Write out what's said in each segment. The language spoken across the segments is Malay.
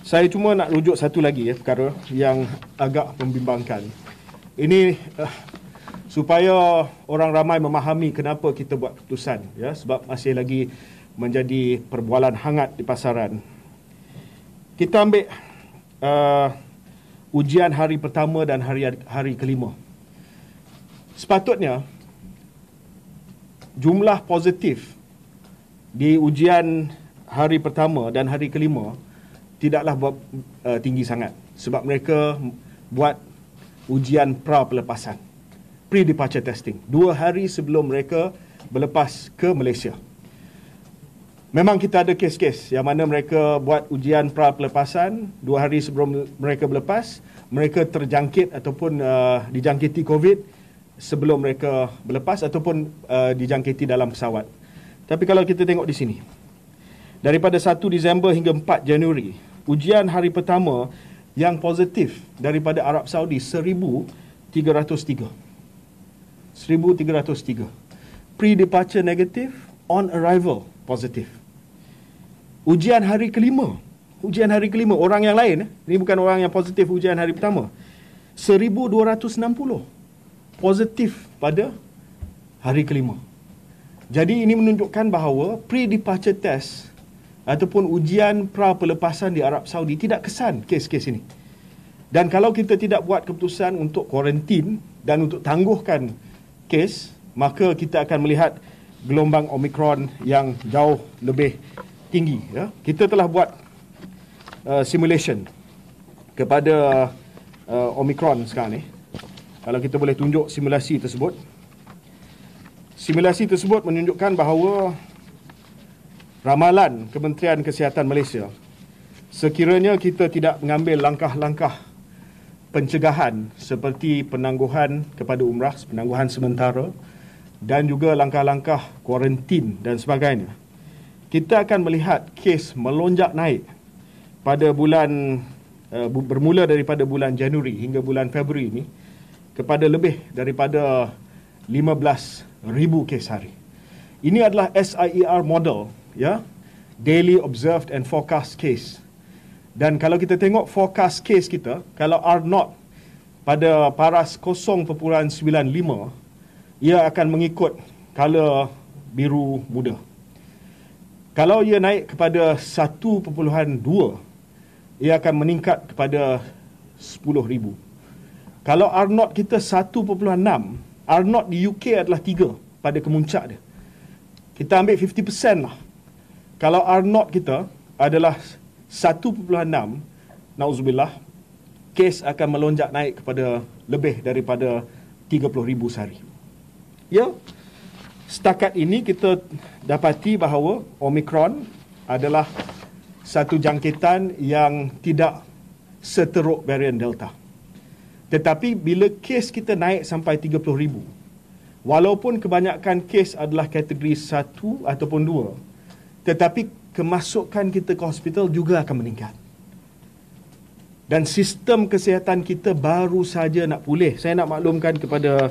Saya cuma nak rujuk satu lagi ya perkara yang agak membimbangkan. Ini uh, supaya orang ramai memahami kenapa kita buat keputusan ya sebab masih lagi menjadi perbualan hangat di pasaran. Kita ambil uh, ujian hari pertama dan hari hari kelima. Sepatutnya jumlah positif di ujian hari pertama dan hari kelima tidaklah buat uh, tinggi sangat sebab mereka buat ujian pra pelepasan pre departure testing dua hari sebelum mereka berlepas ke Malaysia memang kita ada kes-kes yang mana mereka buat ujian pra pelepasan dua hari sebelum mereka berlepas mereka terjangkit ataupun uh, dijangkiti covid sebelum mereka berlepas ataupun uh, dijangkiti dalam pesawat tapi kalau kita tengok di sini daripada 1 Disember hingga 4 Januari ujian hari pertama yang positif daripada Arab Saudi 1303. 1303. Pre departure negative, on arrival positive. Ujian hari kelima. Ujian hari kelima orang yang lain, eh? ini bukan orang yang positif ujian hari pertama. 1260 positif pada hari kelima. Jadi ini menunjukkan bahawa pre departure test ataupun ujian pra pelepasan di Arab Saudi tidak kesan kes-kes ini. Dan kalau kita tidak buat keputusan untuk kuarantin dan untuk tangguhkan kes, maka kita akan melihat gelombang Omicron yang jauh lebih tinggi. Ya. Kita telah buat uh, simulation kepada uh, Omicron sekarang ni. Kalau kita boleh tunjuk simulasi tersebut. Simulasi tersebut menunjukkan bahawa ramalan Kementerian Kesihatan Malaysia sekiranya kita tidak mengambil langkah-langkah pencegahan seperti penangguhan kepada umrah, penangguhan sementara dan juga langkah-langkah kuarantin dan sebagainya. Kita akan melihat kes melonjak naik pada bulan eh, bermula daripada bulan Januari hingga bulan Februari ini kepada lebih daripada 15,000 kes hari. Ini adalah SIER model ya daily observed and forecast case dan kalau kita tengok forecast case kita kalau r not pada paras 0.95 ia akan mengikut color biru muda kalau ia naik kepada 1.2 ia akan meningkat kepada 10000 kalau r not kita 1.6 r not di UK adalah 3 pada kemuncak dia kita ambil 50% lah kalau R0 kita adalah 1.6 nauzubillah kes akan melonjak naik kepada lebih daripada 30,000 sehari. Ya. Setakat ini kita dapati bahawa Omicron adalah satu jangkitan yang tidak seteruk varian Delta. Tetapi bila kes kita naik sampai 30,000 walaupun kebanyakan kes adalah kategori 1 ataupun tetapi kemasukan kita ke hospital juga akan meningkat. Dan sistem kesihatan kita baru saja nak pulih. Saya nak maklumkan kepada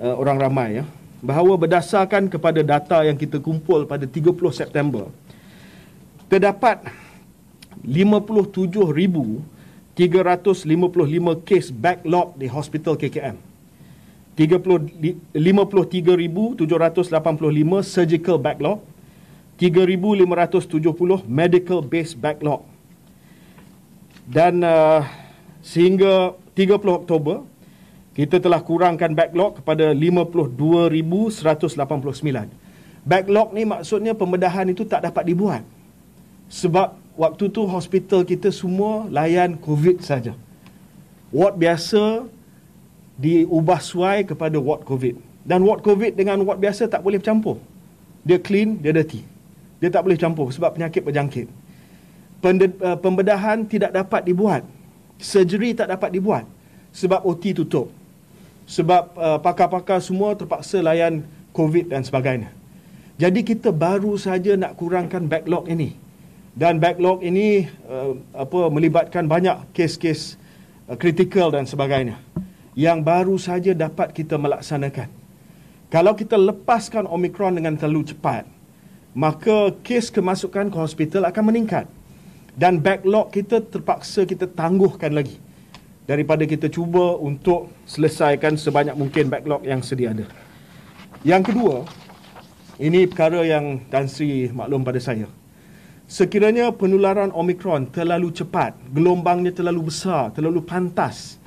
uh, orang ramai ya bahawa berdasarkan kepada data yang kita kumpul pada 30 September terdapat 57355 kes backlog di hospital KKM. 53785 surgical backlog 3570 medical base backlog dan uh, sehingga 30 Oktober kita telah kurangkan backlog kepada 52189 backlog ni maksudnya pembedahan itu tak dapat dibuat sebab waktu tu hospital kita semua layan covid saja ward biasa diubah suai kepada ward covid dan ward covid dengan ward biasa tak boleh bercampur dia clean dia dirty dia tak boleh campur sebab penyakit berjangkit. Eh, pembedahan tidak dapat dibuat. Surgery tak dapat dibuat sebab OT tutup. Sebab uh, pakar-pakar semua terpaksa layan COVID dan sebagainya. Jadi kita baru saja nak kurangkan backlog ini. Dan backlog ini uh, apa melibatkan banyak kes-kes kritikal uh, dan sebagainya yang baru saja dapat kita melaksanakan. Kalau kita lepaskan Omicron dengan terlalu cepat, maka kes kemasukan ke hospital akan meningkat dan backlog kita terpaksa kita tangguhkan lagi daripada kita cuba untuk selesaikan sebanyak mungkin backlog yang sedia ada. Yang kedua, ini perkara yang Tan Sri maklum pada saya. Sekiranya penularan Omicron terlalu cepat, gelombangnya terlalu besar, terlalu pantas,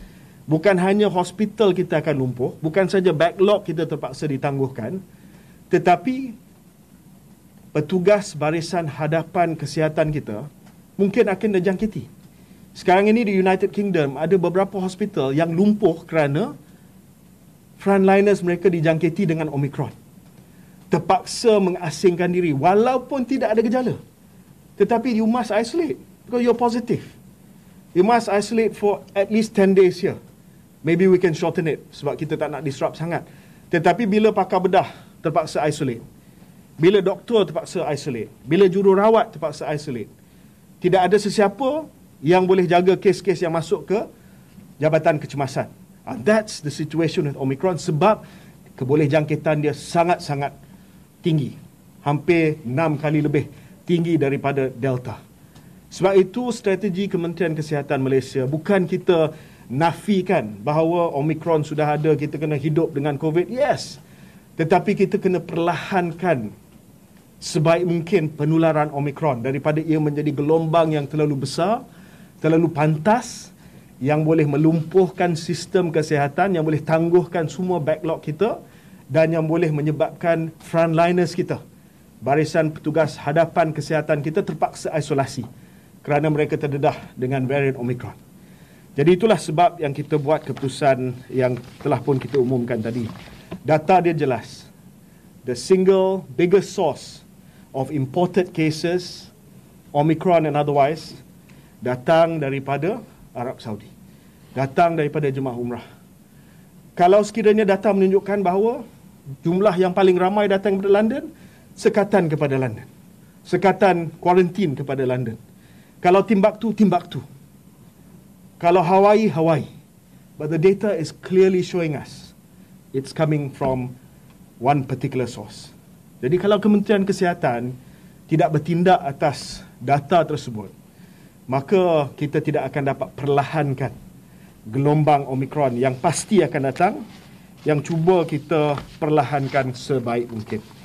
bukan hanya hospital kita akan lumpuh, bukan saja backlog kita terpaksa ditangguhkan, tetapi petugas barisan hadapan kesihatan kita mungkin akan terjangkiti. Sekarang ini di United Kingdom ada beberapa hospital yang lumpuh kerana frontliners mereka dijangkiti dengan Omicron. Terpaksa mengasingkan diri walaupun tidak ada gejala. Tetapi you must isolate because you're positive. You must isolate for at least 10 days here. Maybe we can shorten it sebab kita tak nak disrupt sangat. Tetapi bila pakar bedah terpaksa isolate. Bila doktor terpaksa isolate, bila jururawat terpaksa isolate. Tidak ada sesiapa yang boleh jaga kes-kes yang masuk ke Jabatan Kecemasan. And ah, that's the situation with Omicron sebab kebolehjangkitan dia sangat-sangat tinggi. Hampir 6 kali lebih tinggi daripada Delta. Sebab itu strategi Kementerian Kesihatan Malaysia bukan kita nafikan bahawa Omicron sudah ada kita kena hidup dengan COVID. Yes. Tetapi kita kena perlahankan sebaik mungkin penularan Omicron daripada ia menjadi gelombang yang terlalu besar, terlalu pantas yang boleh melumpuhkan sistem kesihatan, yang boleh tangguhkan semua backlog kita dan yang boleh menyebabkan frontliners kita, barisan petugas hadapan kesihatan kita terpaksa isolasi kerana mereka terdedah dengan varian Omicron. Jadi itulah sebab yang kita buat keputusan yang telah pun kita umumkan tadi. Data dia jelas. The single biggest source of imported cases Omicron and otherwise datang daripada Arab Saudi. Datang daripada jemaah umrah. Kalau sekiranya data menunjukkan bahawa jumlah yang paling ramai datang daripada London, sekatan kepada London. Sekatan kuarantin kepada London. Kalau Timbuktu, Timbuktu. Kalau Hawaii, Hawaii. But the data is clearly showing us it's coming from one particular source. Jadi kalau Kementerian Kesihatan tidak bertindak atas data tersebut, maka kita tidak akan dapat perlahankan gelombang Omicron yang pasti akan datang yang cuba kita perlahankan sebaik mungkin.